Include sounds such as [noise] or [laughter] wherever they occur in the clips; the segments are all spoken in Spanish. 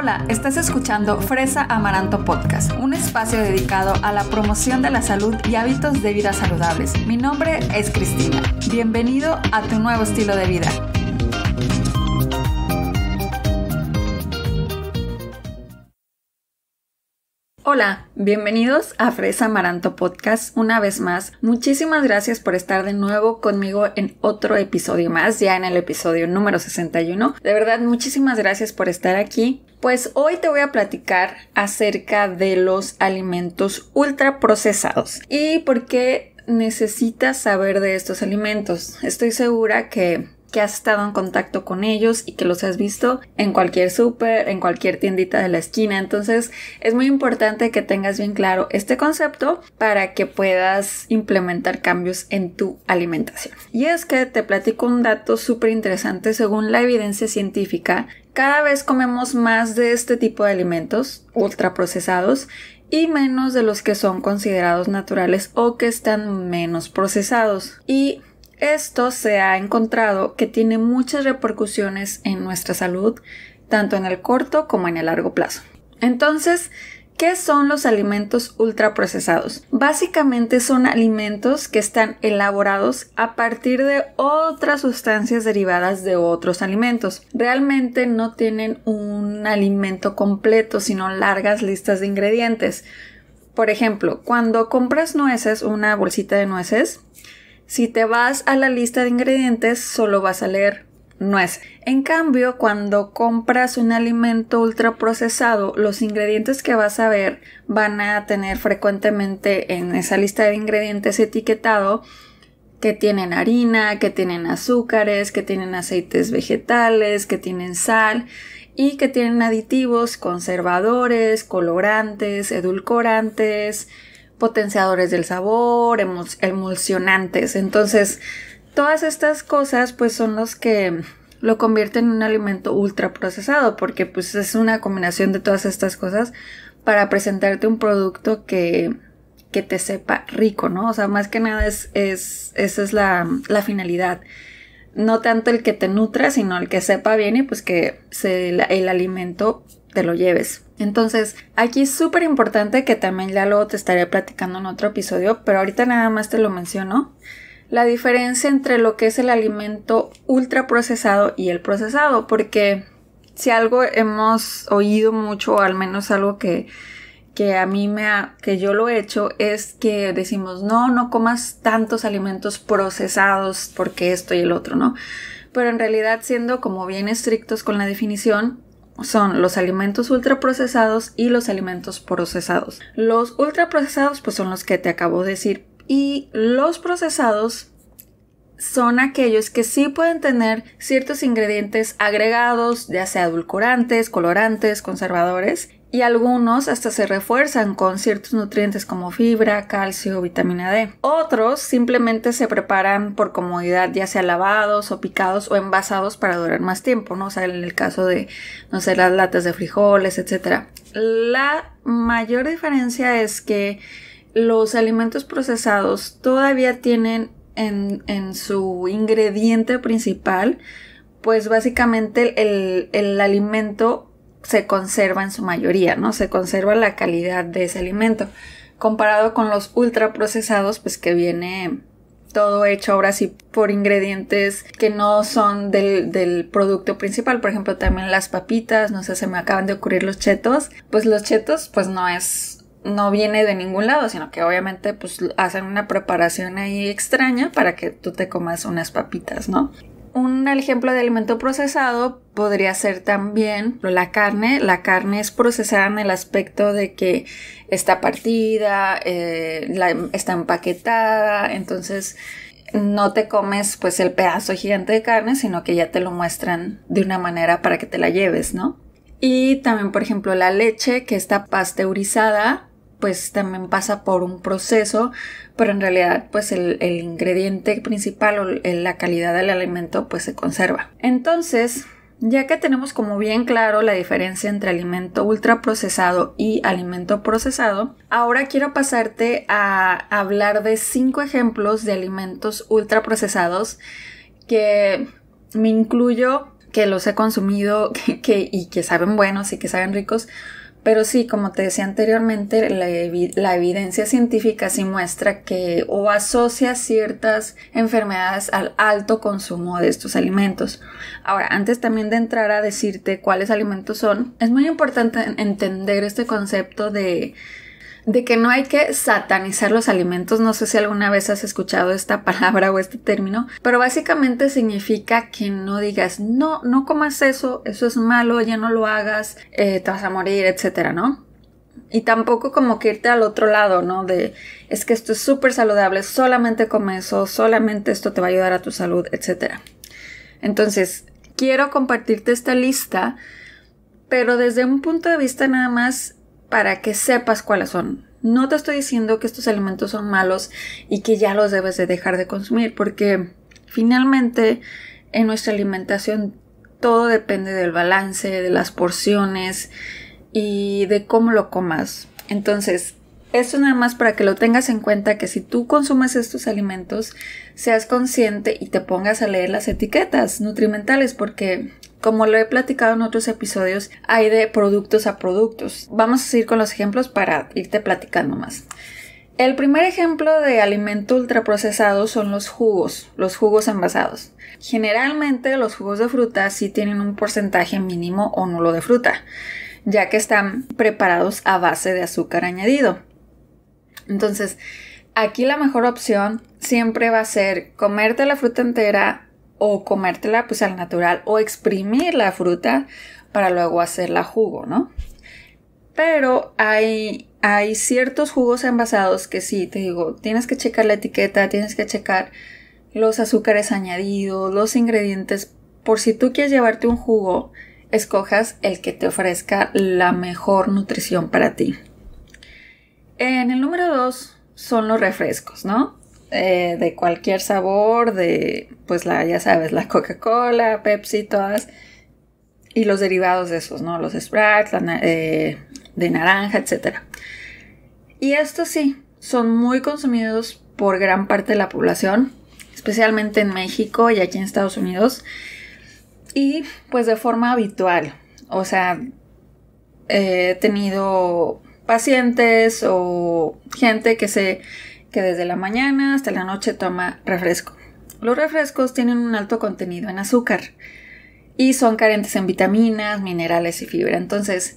Hola, estás escuchando Fresa Amaranto Podcast, un espacio dedicado a la promoción de la salud y hábitos de vida saludables. Mi nombre es Cristina. Bienvenido a tu nuevo estilo de vida. Hola, bienvenidos a Fresa Amaranto Podcast una vez más. Muchísimas gracias por estar de nuevo conmigo en otro episodio más, ya en el episodio número 61. De verdad, muchísimas gracias por estar aquí. Pues hoy te voy a platicar acerca de los alimentos ultraprocesados y por qué necesitas saber de estos alimentos. Estoy segura que que has estado en contacto con ellos y que los has visto en cualquier súper, en cualquier tiendita de la esquina. Entonces es muy importante que tengas bien claro este concepto para que puedas implementar cambios en tu alimentación. Y es que te platico un dato súper interesante según la evidencia científica. Cada vez comemos más de este tipo de alimentos ultraprocesados y menos de los que son considerados naturales o que están menos procesados. Y esto se ha encontrado que tiene muchas repercusiones en nuestra salud, tanto en el corto como en el largo plazo. Entonces, ¿Qué son los alimentos ultraprocesados? Básicamente son alimentos que están elaborados a partir de otras sustancias derivadas de otros alimentos. Realmente no tienen un alimento completo, sino largas listas de ingredientes. Por ejemplo, cuando compras nueces, una bolsita de nueces, si te vas a la lista de ingredientes, solo vas a leer nuez. En cambio, cuando compras un alimento ultraprocesado, los ingredientes que vas a ver van a tener frecuentemente en esa lista de ingredientes etiquetado que tienen harina, que tienen azúcares, que tienen aceites vegetales, que tienen sal y que tienen aditivos, conservadores, colorantes, edulcorantes, potenciadores del sabor, emulsionantes. Entonces, todas estas cosas pues son los que lo convierten en un alimento ultra procesado porque pues es una combinación de todas estas cosas para presentarte un producto que, que te sepa rico, ¿no? O sea, más que nada es, es esa es la, finalidad. No tanto el que te nutra, sino el que sepa bien y pues que se, el alimento te lo lleves. Entonces, aquí es súper importante que también ya luego te estaré platicando en otro episodio, pero ahorita nada más te lo menciono. La diferencia entre lo que es el alimento ultra procesado y el procesado, porque si algo hemos oído mucho, o al menos algo que, que a mí me que yo lo he hecho, es que decimos, no, no comas tantos alimentos procesados porque esto y el otro, ¿no? Pero en realidad, siendo como bien estrictos con la definición, son los alimentos ultraprocesados y los alimentos procesados. Los ultraprocesados pues son los que te acabo de decir y los procesados son aquellos que sí pueden tener ciertos ingredientes agregados, ya sea edulcorantes, colorantes, conservadores, y algunos hasta se refuerzan con ciertos nutrientes como fibra, calcio, vitamina D. Otros simplemente se preparan por comodidad, ya sea lavados o picados o envasados para durar más tiempo, ¿no? O sea, en el caso de, no sé, las latas de frijoles, etc. La mayor diferencia es que los alimentos procesados todavía tienen en, en su ingrediente principal pues básicamente el, el, el alimento se conserva en su mayoría, ¿no? Se conserva la calidad de ese alimento. Comparado con los ultra procesados, pues que viene todo hecho ahora sí por ingredientes que no son del, del, producto principal. Por ejemplo, también las papitas, no sé, se me acaban de ocurrir los chetos. Pues los chetos, pues no es, no viene de ningún lado, sino que obviamente pues hacen una preparación ahí extraña para que tú te comas unas papitas, ¿no? un ejemplo de alimento procesado podría ser también la carne. La carne es procesada en el aspecto de que está partida, eh, está empaquetada, entonces no te comes pues el pedazo gigante de carne, sino que ya te lo muestran de una manera para que te la lleves, ¿no? Y también, por ejemplo, la leche que está pasteurizada pues también pasa por un proceso, pero en realidad pues el, ingrediente principal o la calidad del alimento pues se conserva. Entonces, ya que tenemos como bien claro la diferencia entre alimento ultraprocesado y alimento procesado, ahora quiero pasarte a hablar de cinco ejemplos de alimentos ultraprocesados que me incluyo, que los he consumido [laughs] y que saben buenos y que saben ricos, pero sí, como te decía anteriormente, la, evidencia científica sí muestra que o asocia ciertas enfermedades al alto consumo de estos alimentos. Ahora, antes también de entrar a decirte cuáles alimentos son, es muy importante entender este concepto de de que no hay que satanizar los alimentos. No sé si alguna vez has escuchado esta [laughs] palabra o este término, pero básicamente significa que no digas, no, no comas eso, eso es malo, ya no lo hagas, eh, te vas a morir, etcétera, ¿no? Y tampoco como que irte al otro lado, ¿no? De es que esto es súper saludable, solamente come eso, solamente esto te va a ayudar a tu salud, etcétera. Entonces, quiero compartirte esta lista, pero desde un punto de vista nada más para que sepas cuáles son. No te estoy diciendo que estos alimentos son malos y que ya los debes de dejar de consumir, porque finalmente en nuestra alimentación todo depende del balance, de las porciones y de cómo lo comas. Entonces, esto nada más para que lo tengas en cuenta que si tú consumes estos alimentos, seas consciente y te pongas a leer las etiquetas nutrimentales porque como lo he platicado en otros episodios, hay de productos a productos. Vamos a seguir con los ejemplos para irte platicando más. El primer ejemplo de alimento ultraprocesado son los jugos, los jugos envasados. Generalmente los jugos de fruta sí tienen un porcentaje mínimo o nulo de fruta, ya que están preparados a base de azúcar añadido. Entonces, aquí la mejor opción siempre va a ser comerte la fruta entera o comértela pues al natural o exprimir la fruta para luego hacerla jugo, ¿no? Pero hay, hay ciertos jugos envasados que sí, te digo, tienes que checar la etiqueta, tienes que checar los azúcares añadidos, los ingredientes, por si tú quieres llevarte un jugo, escojas el que te ofrezca la mejor nutrición para ti. En el número dos son los refrescos, ¿no? Eh, de cualquier sabor, de, pues la, ya sabes, la Coca-Cola, Pepsi, todas. Y los derivados de esos, ¿no? Los Sprats, eh, de naranja, etc. Y estos sí, son muy consumidos por gran parte de la población, especialmente en México y aquí en Estados Unidos. Y pues de forma habitual. O sea, he tenido pacientes o gente que se que desde la mañana hasta la noche toma refresco. Los refrescos tienen un alto contenido en azúcar y son carentes en vitaminas, minerales y fibra. Entonces,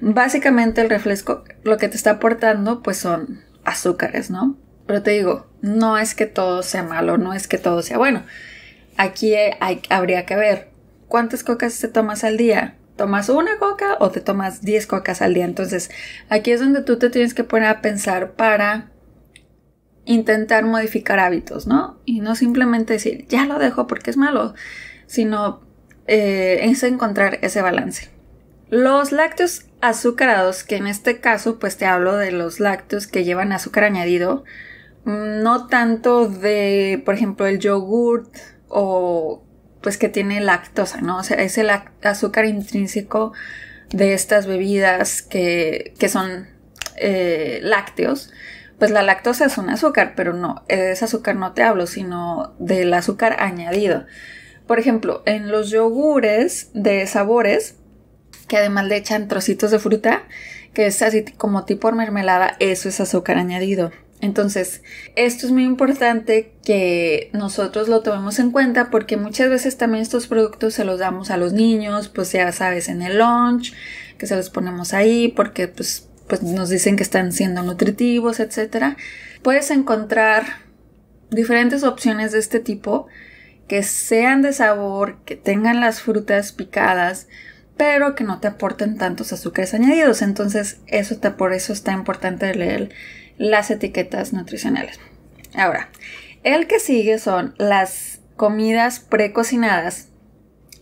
básicamente el refresco lo que te está aportando pues son azúcares, ¿no? Pero te digo, no es que todo sea malo, no es que todo sea bueno. Aquí eh, habría que ver cuántas cocas te tomas al día, tomas una coca o te tomas 10 cocas al día. Entonces, aquí es donde tú te tienes que poner a pensar para intentar modificar hábitos, ¿no? Y no simplemente decir, ya lo dejo porque es malo, sino eh, es encontrar ese balance. Los lácteos azucarados, que en este caso pues te hablo de los lácteos que llevan azúcar añadido, mm, no tanto de, por ejemplo, el yogurt o pues que tiene lactosa, ¿no? O sea, es el azúcar intrínseco de estas bebidas que, son eh, lácteos. Pues la lactosa es un azúcar, pero no, de ese azúcar no te hablo, sino del azúcar añadido. Por ejemplo, en los yogures de sabores, que además le echan trocitos de fruta, que es así como tipo mermelada, eso es azúcar añadido. Entonces, esto es muy importante que nosotros lo tomemos en cuenta porque muchas veces también estos productos se los damos a los niños, pues ya sabes, en el lunch, que se los ponemos ahí porque pues, pues nos dicen que están siendo nutritivos, etc. Puedes encontrar diferentes opciones de este tipo que sean de sabor, que tengan las frutas picadas, pero que no te aporten tantos azúcares añadidos. Entonces, eso te, por eso está importante leer las etiquetas nutricionales. Ahora, el que sigue son las comidas precocinadas.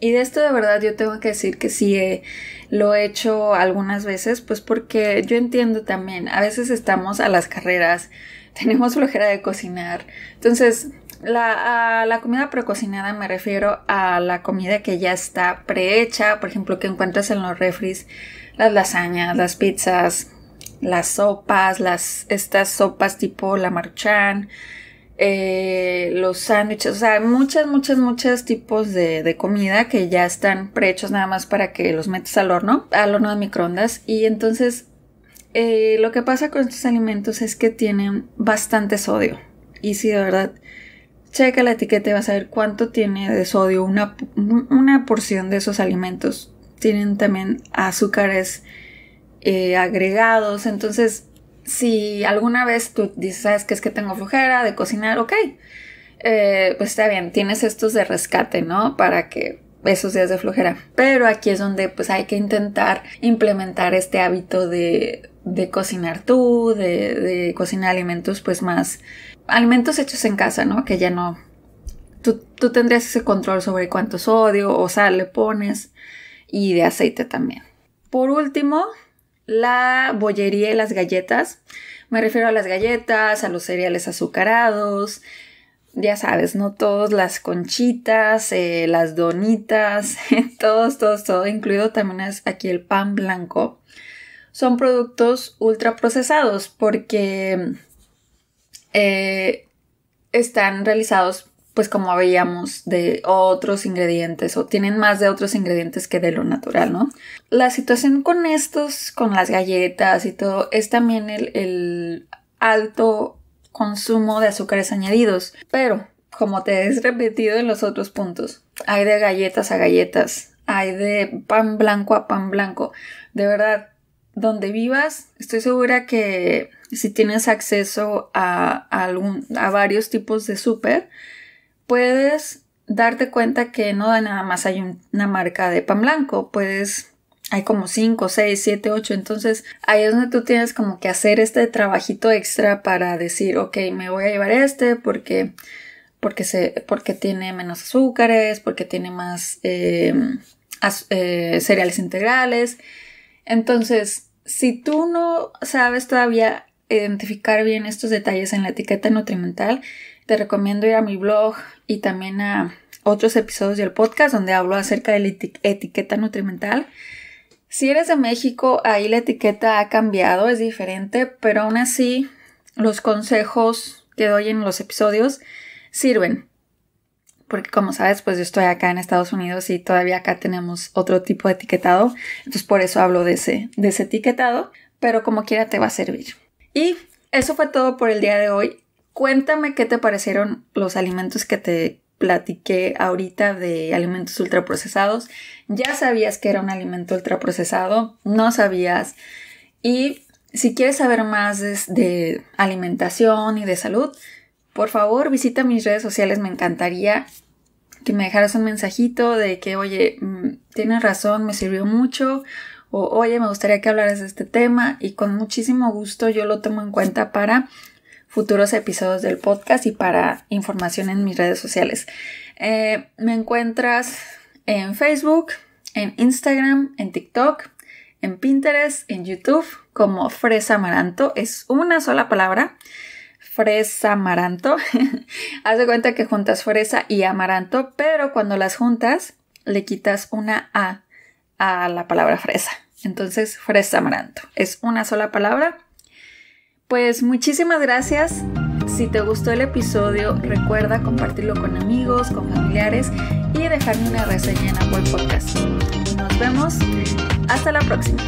Y de esto de verdad yo tengo que decir que sí eh, lo he hecho algunas veces, pues porque yo entiendo también, a veces estamos a las carreras, [laughs] tenemos flojera de cocinar. Entonces, la, la comida precocinada me refiero a la comida que ya está prehecha, por ejemplo, que encuentras en los refries, las lasañas, las pizzas, las sopas, las, estas sopas tipo la marchan, eh, los sándwiches, o sea, muchas, muchas, muchos tipos de, comida que ya están prehechos nada más para que los metas al horno, al horno de microondas. Y entonces, eh, lo que pasa con estos alimentos es que tienen bastante sodio. Y si de verdad checa la etiqueta y vas a ver cuánto tiene de sodio una porción de esos alimentos. Tienen también azúcares eh, agregados. Entonces, si alguna vez tú dices, que es que tengo flojera de cocinar, ok, eh, pues está bien, tienes estos de rescate, ¿no? Para que esos días de flojera. Pero aquí es donde pues hay que intentar implementar este hábito de, de cocinar tú, de, de, cocinar alimentos pues más alimentos hechos en casa, ¿no? Que ya no... Tú, tú tendrías ese control sobre cuánto sodio o sal le pones y de aceite también. Por último, la bollería y las galletas. Me refiero a las galletas, a los cereales azucarados, ya sabes, ¿no? Todas las conchitas, eh, las donitas, [laughs] todos, todos, todo, incluido también es aquí el pan blanco. Son productos ultraprocesados porque eh, están realizados pues como veíamos, de otros ingredientes o tienen más de otros ingredientes que de lo natural, ¿no? La situación con estos, con las galletas y todo, es también el, alto consumo de azúcares añadidos, pero como te he repetido en los otros puntos, hay de galletas a galletas, hay de pan blanco a pan blanco, de verdad, donde vivas, estoy segura que si tienes acceso algún, a varios tipos de súper, puedes darte cuenta que no nada más hay una marca de pan blanco, puedes hay como 5, 6, 7, 8, entonces ahí es donde tú tienes como que hacer este trabajito extra para decir, ok, me voy a llevar este porque, porque, se, porque tiene menos azúcares, porque tiene más eh, eh, cereales integrales. Entonces, si tú no sabes todavía identificar bien estos detalles en la etiqueta nutrimental, te recomiendo ir a mi blog y también a otros episodios del podcast donde hablo acerca de la etiqueta nutrimental. Si eres de México, ahí la etiqueta ha cambiado, es diferente, pero aún así los consejos que doy en los episodios sirven. Porque como sabes, pues yo estoy acá en Estados Unidos y todavía acá tenemos otro tipo de etiquetado. Entonces por eso hablo de ese, de ese etiquetado. Pero como quiera te va a servir. Y eso fue todo por el día de hoy. Cuéntame qué te parecieron los alimentos que te platiqué ahorita de alimentos ultraprocesados. Ya sabías que era un alimento ultraprocesado, no sabías. Y si quieres saber más de, alimentación y de salud, por favor visita mis redes sociales, me encantaría que me dejaras un mensajito de que, oye, mm, tienes razón, me sirvió mucho, o oye, me gustaría que hablaras de este tema, y con muchísimo gusto yo lo tomo en cuenta para futuros episodios del podcast y para información en mis redes sociales. Eh, me encuentras en Facebook, en Instagram, en TikTok, en Pinterest, en YouTube, como Fresa Amaranto. Es una sola palabra. Fresa Amaranto. [laughs] Haz de cuenta que juntas fresa y amaranto, pero cuando las juntas le quitas una A a la palabra fresa. Entonces, Fresa Amaranto. Es una sola palabra pues muchísimas gracias. Si te gustó el episodio, recuerda compartirlo con amigos, con familiares y dejarme una reseña en Apple Podcast. Nos vemos. Hasta la próxima.